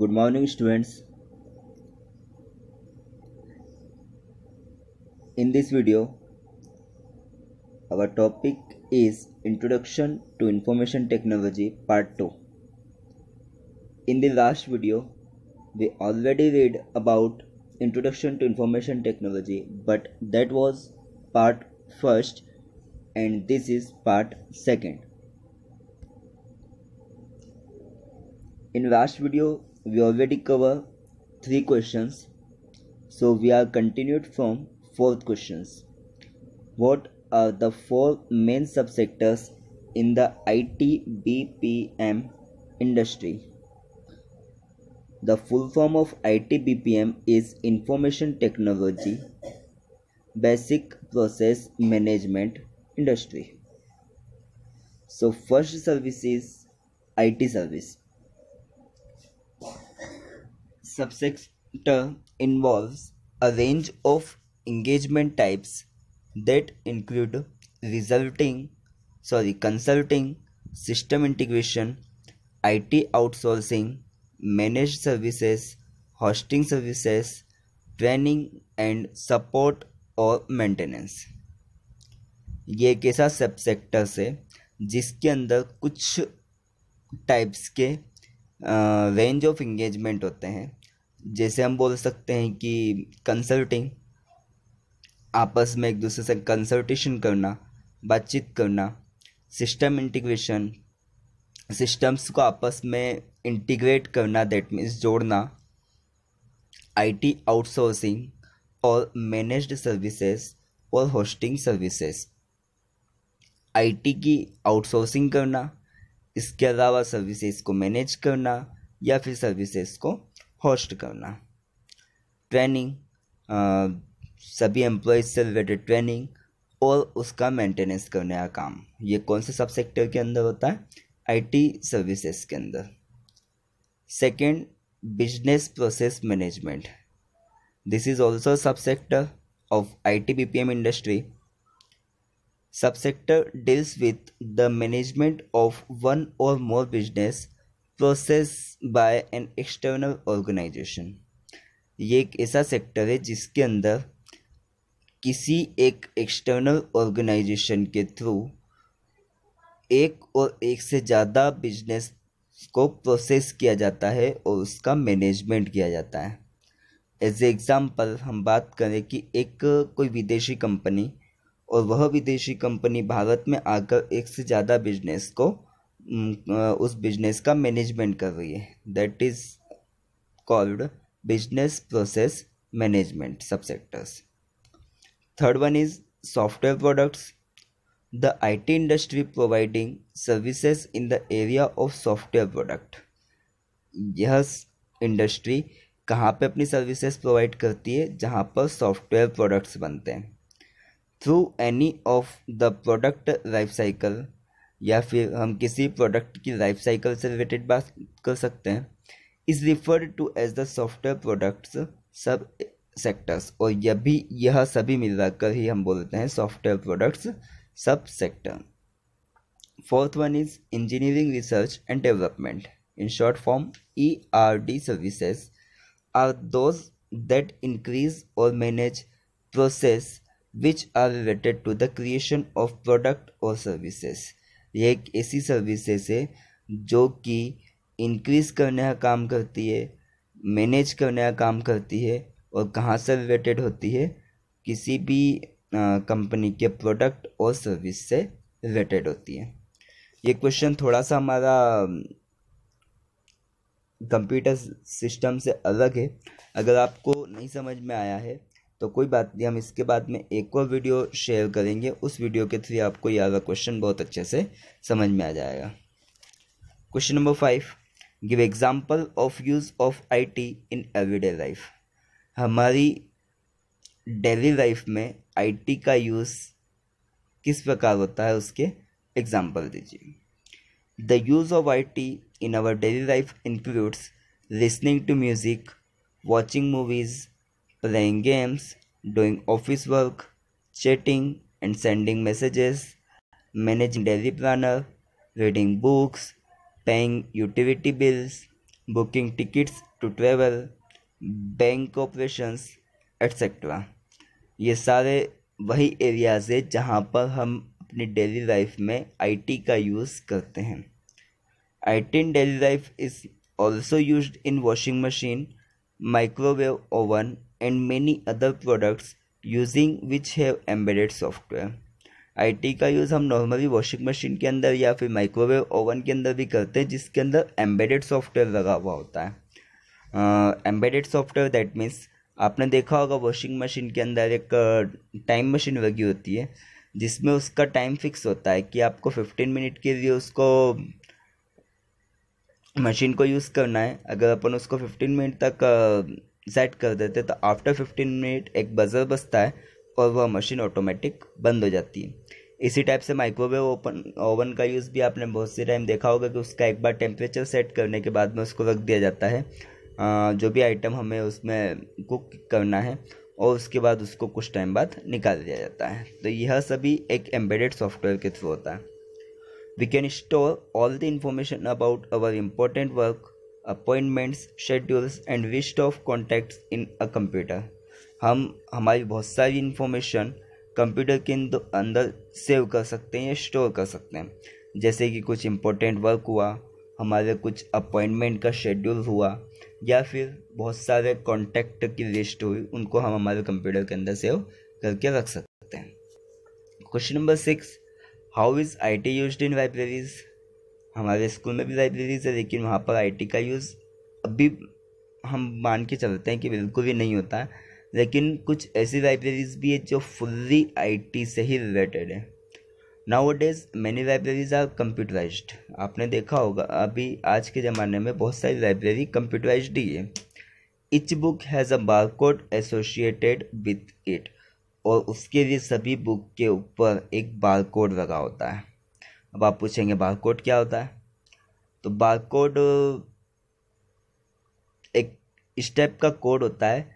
good morning students in this video our topic is introduction to information technology part 2 in the last video we already read about introduction to information technology but that was part first and this is part second in last video we already cover three questions so we are continued from fourth questions what are the four main subsectors in the IT BPM industry the full form of IT BPM is information technology basic process management industry so first service is IT service subsector involves a range of engagement types that include resulting sorry consulting system integration IT outsourcing managed services hosting services training and support or maintenance ये एक ऐसा सब sector से जिसके अंदर कुछ types के range of engagement होते हैं जैसे हम बोल सकते हैं कि कंसल्टिंग आपस में एक दूसरे से कंसल्टेशन करना बातचीत करना सिस्टम इंटीग्रेशन सिस्टम्स को आपस में इंटीग्रेट करना दैट मीन्स जोड़ना आईटी आउटसोर्सिंग और मैनेज्ड सर्विसेज और होस्टिंग सर्विसेज आईटी की आउटसोर्सिंग करना इसके अलावा सर्विसेज को मैनेज करना या फिर सर्विसेज को होस्ट करना ट्रेनिंग सभी एम्प्लॉयज से रिलेटेड ट्रेनिंग और उसका मेंटेनेंस करने का काम ये कौन से सब सेक्टर के अंदर होता है आईटी सर्विसेज के अंदर second business process management this is also sub sector of I T B P M industry sub sector deals with the management of one or more business process by an external organisation ये एक ऐसा sector है जिसके अंदर किसी एक external organisation के through एक और एक से ज़्यादा बिजनेस को प्रोसेस किया जाता है और उसका मैनेजमेंट किया जाता है एज एग्ज़ाम्पल हम बात करें कि एक कोई विदेशी कंपनी और वह विदेशी कंपनी भारत में आकर एक से ज़्यादा बिजनेस को उस बिजनेस का मैनेजमेंट कर रही है that is called business process management sub sectors third one is software products the I T industry providing services in the area of software product यह इंडस्ट्री कहाँ पे अपनी सर्विसेज प्रोवाइड करती है जहाँ पर सॉफ्टवेयर प्रोडक्ट्स बनते हैं through any of the product life cycle या फिर हम किसी प्रोडक्ट की लाइफ साइकिल से रिलेटेड बात कर सकते हैं is referred to as the software products sub sectors और यह भी यह सभी मिलाकर ही हम बोलते हैं software products sub sector fourth one is engineering research and development in short form E R D services are those that increase or manage process which are related to the creation of product or services यह एक ऐसी services है जो कि increase करने का काम करती है मैनेज करने का काम करती है और कहाँ से रिलेटेड होती है किसी भी कंपनी के प्रोडक्ट और सर्विस से रिलेटेड होती है ये क्वेश्चन थोड़ा सा हमारा कंप्यूटर सिस्टम से अलग है अगर आपको नहीं समझ में आया है तो कोई बात नहीं हम इसके बाद में एक और वीडियो शेयर करेंगे उस वीडियो के थ्रू आपको यह वाला क्वेश्चन बहुत अच्छे से समझ में आ जाएगा question number five give example of use of IT in everyday life हमारी डेली लाइफ में आईटी का यूज़ किस प्रकार होता है उसके एग्जाम्पल दीजिए the use of IT in our daily life includes listening to music watching movies playing games, doing office work, chatting and sending messages, managing daily planner, reading books, paying utility bills, booking tickets to travel, bank operations, etc. ये सारे वही areas है जहाँ पर हम अपनी daily life में IT का यूज़ करते हैं IT in daily life is also use in washing machine microwave oven and many other products using which have embedded software IT का यूज़ हम नॉर्मली वॉशिंग मशीन के अंदर या फिर माइक्रोवेव ओवन के अंदर भी करते हैं जिसके अंदर एम्बेडेड सॉफ्टवेयर लगा हुआ होता है एम्बेडेड सॉफ्टवेयर दैट मीन्स आपने देखा होगा वॉशिंग मशीन के अंदर एक टाइम मशीन लगी होती है जिसमें उसका टाइम फिक्स होता है कि आपको फिफ्टीन मिनट के लिए उसको मशीन को यूज़ करना है अगर अपन उसको फिफ्टीन मिनट तक सेट कर देते तो आफ्टर फिफ्टीन मिनट एक बज़र बजता है और वह मशीन ऑटोमेटिक बंद हो जाती है इसी टाइप से माइक्रोवेव ओपन ओवन का यूज़ भी आपने बहुत सी टाइम देखा होगा कि उसका एक बार टेम्परेचर सेट करने के बाद में उसको रख दिया जाता है जो भी आइटम हमें उसमें कुक करना है और उसके बाद उसको कुछ टाइम बाद निकाल दिया जाता है तो यह सभी एक एम्बेडेड सॉफ्टवेयर के थ्रू होता है we can store all the information about our important work appointments schedules and list of contacts in a computer हम हमारी बहुत सारी इन्फॉर्मेशन कंप्यूटर के अंदर सेव कर सकते हैं या स्टोर कर सकते हैं जैसे कि कुछ इंपॉर्टेंट वर्क हुआ हमारे कुछ अपॉइंटमेंट का शेड्यूल हुआ या फिर बहुत सारे कॉन्टैक्ट की लिस्ट हुई उनको हम हमारे कंप्यूटर के अंदर सेव करके रख सकते हैं question number six how is I T use in libraries हमारे स्कूल में भी लाइब्रेरीज है लेकिन वहाँ पर आई का यूज़ अभी हम मान के चलते हैं कि बिल्कुल भी नहीं होता है लेकिन कुछ ऐसी लाइब्रेरीज भी है जो फुल्ली आई से ही रिलेटेड है nowadays many libraries are computerise आपने देखा होगा अभी आज के ज़माने में बहुत सारी लाइब्रेरी कंप्यूटराइज ही है each book has a bar code associated with it और उसके लिए सभी बुक के ऊपर एक बार कोड लगा होता है अब आप पूछेंगे बारकोड क्या होता है तो बारकोड एक स्टेप का कोड होता है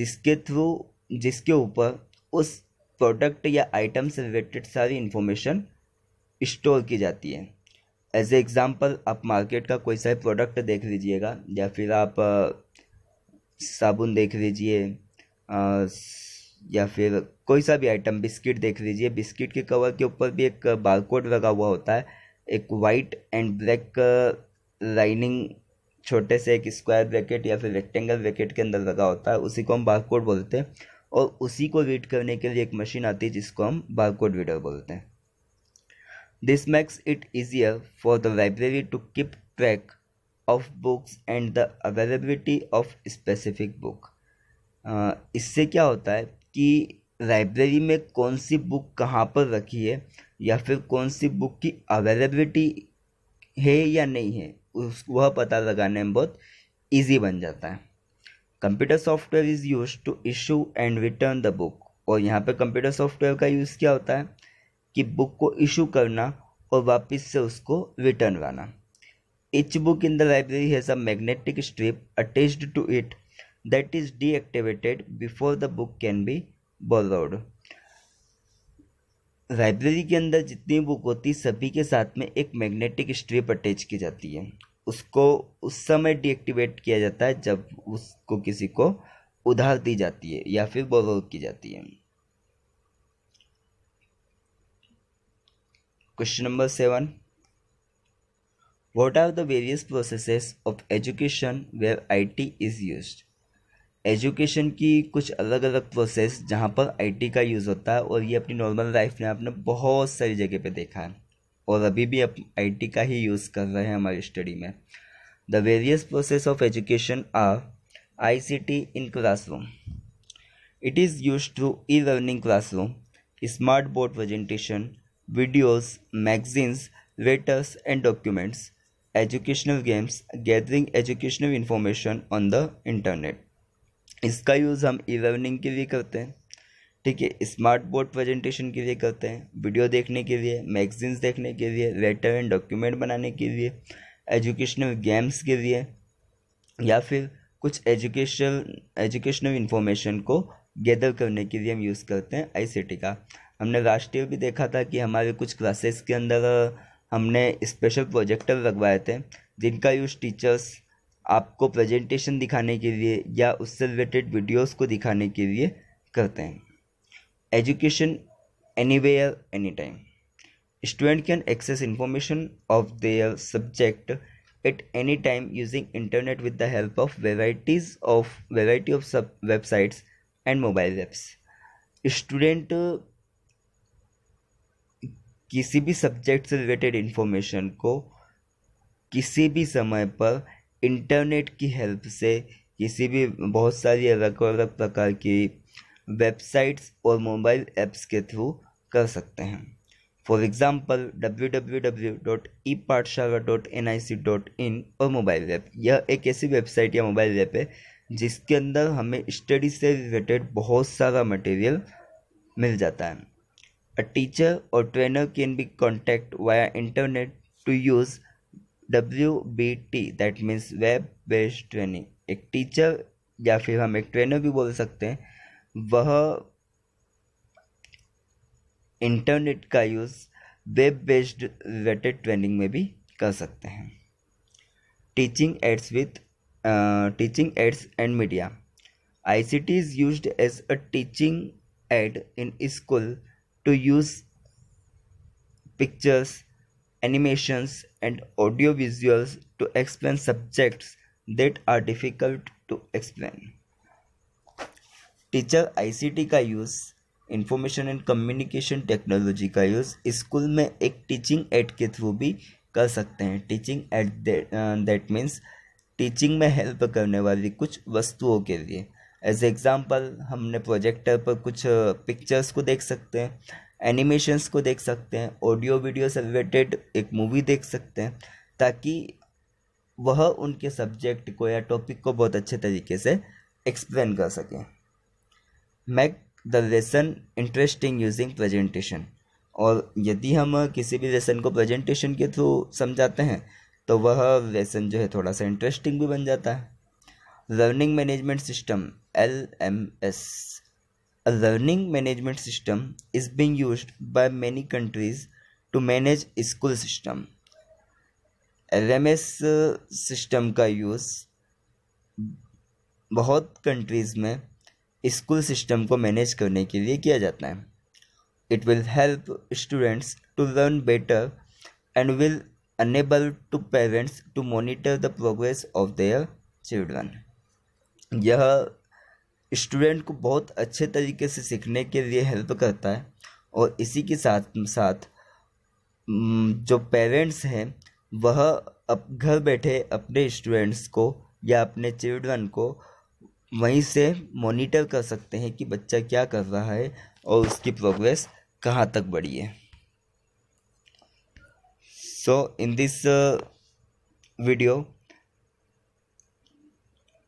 जिसके थ्रू जिसके ऊपर उस प्रोडक्ट या आइटम से रिलेटेड सारी इन्फॉर्मेशन स्टोर की जाती है एज ए एग्ज़ाम्पल आप मार्केट का कोई सा प्रोडक्ट देख लीजिएगा या फिर आप साबुन देख लीजिए या फिर कोई सा भी आइटम बिस्किट देख लीजिए बिस्किट के कवर के ऊपर भी एक बारकोड लगा हुआ होता है एक वाइट एंड ब्लैक लाइनिंग छोटे से एक स्क्वायर ब्रैकेट या फिर रेक्टेंगल ब्रैकेट के अंदर लगा होता है उसी को हम बारकोड बोलते हैं और उसी को रीड करने के लिए एक मशीन आती है जिसको हम बारकोड रीडर बोलते हैं this makes it easier for the library to keep track of books and the availability of specific book इससे क्या होता है कि लाइब्रेरी में कौन सी बुक कहाँ पर रखी है या फिर कौन सी बुक की अवेलेबिलिटी है या नहीं है उस वह पता लगाने में बहुत ईजी बन जाता है computer software is use to issue and return the book और यहाँ पे कंप्यूटर सॉफ्टवेयर का यूज़ क्या होता है कि बुक को इशू करना और वापस से उसको रिटर्न लाना each book in the library has a magnetic strip attached to it that is deactivated before the book can be borrowed library के अंदर जितनी बुक होती है सभी के साथ में एक मैग्नेटिक स्ट्रिप अटैच की जाती है उसको उस समय डीएक्टिवेट किया जाता है जब उसको किसी को उधार दी जाती है या फिर बोरो की जाती है question number seven are the various various of education where I T is used education की कुछ अलग अलग प्रोसेस जहाँ पर आईटी का यूज़ होता है और ये अपनी नॉर्मल लाइफ में आपने बहुत सारी जगह पे देखा है और अभी भी आप आई का ही यूज़ कर रहे हैं हमारी स्टडी में the various process of education are I C T in classroom it is use to e learning classroom smart board presentation videos magazines letters and documents educational games gathering educational information on the internet इसका use हम e learning के लिए करते हैं ठीक है smart board presentation के लिए करते हैं वीडियो देखने के लिए मैगजीन्स देखने के लिए लेटर एंड डॉक्यूमेंट बनाने के लिए एजुकेशनल गेम्स के लिए या फिर कुछ एजुकेशनल एजुकेशनल इन्फॉर्मेशन को गैदर करने के लिए हम यूज़ करते हैं आई का हमने राष्ट्रीय भी देखा था कि हमारे कुछ क्लासेस के अंदर हमने स्पेशल प्रोजेक्टर लगवाए थे जिनका यूज़ टीचर्स आपको प्रेजेंटेशन दिखाने के लिए या उससे रिलेटेड वीडियोस को दिखाने के लिए करते हैं education any way any time student can access information of their subject at any time using internet with the help of varieties of variety of sub websites and mobile apps student किसी भी subject से related information को किसी भी समय पर internet की help से किसी भी बहुत सारी अलग अलग प्रकार की वेबसाइट्स और मोबाइल ऐप्स के थ्रू कर सकते हैं for example W W W dot e pathshala dot N I C dot in और मोबाइल ऐप यह एक ऐसी वेबसाइट या मोबाइल ऐप है जिसके अंदर हमें स्टडी से रिलेटेड बहुत सारा मटेरियल मिल जाता है a teacher or trainer can be contact via internet to use W B T that means web based training एक टीचर या फिर हम एक ट्रेनर भी बोल सकते हैं वह इंटरनेट का use web based related training में भी कर सकते हैं teaching aids with teaching aids and media I C T is use as a teaching aid in school to use pictures animations, and audio visuals to explain subjects that are difficult to explain. Teacher I C T का use information and communication technology का use school में एक teaching add के through भी कर सकते हैं teaching aid that means teaching में हेल्प करने वाली कुछ वस्तुओं के लिए एज एग्ज़ाम्पल हमने प्रोजेक्टर पर कुछ पिक्चर्स uh, को देख सकते हैं एनिमेशंस को देख सकते हैं ऑडियो वीडियो से रिलेटेड एक मूवी देख सकते हैं ताकि वह उनके सब्जेक्ट को या टॉपिक को बहुत अच्छे तरीके से एक्सप्लेन कर सकें make the lesson interesting using presentation और यदि हम किसी भी लेसन को प्रेजेंटेशन के थ्रू समझाते हैं तो वह लेसन जो है थोड़ा सा इंटरेस्टिंग भी बन जाता है learning management system L M S A learning management system is being used by many countries to manage school system. S system uh, का यूज़ बहुत कंट्रीज़ में स्कूल सिस्टम को मैनेज करने के लिए किया जाता है it will help students to learn better and will enable to parents to monitor the progress of their children यह स्टूडेंट को बहुत अच्छे तरीके से सीखने के लिए हेल्प तो करता है और इसी के साथ साथ जो पेरेंट्स हैं वह अब घर बैठे अपने स्टूडेंट्स को या अपने चिल्ड्रन को वहीं से मॉनिटर कर सकते हैं कि बच्चा क्या कर रहा है और उसकी प्रोग्रेस कहाँ तक बढ़ी है so in this video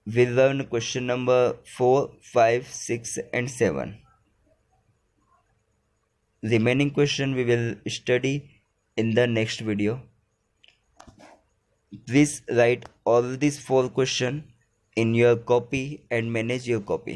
we learn question number 4 5 6 and 7 remaining question we will study in the next video please write all these four question in your copy and manage your copy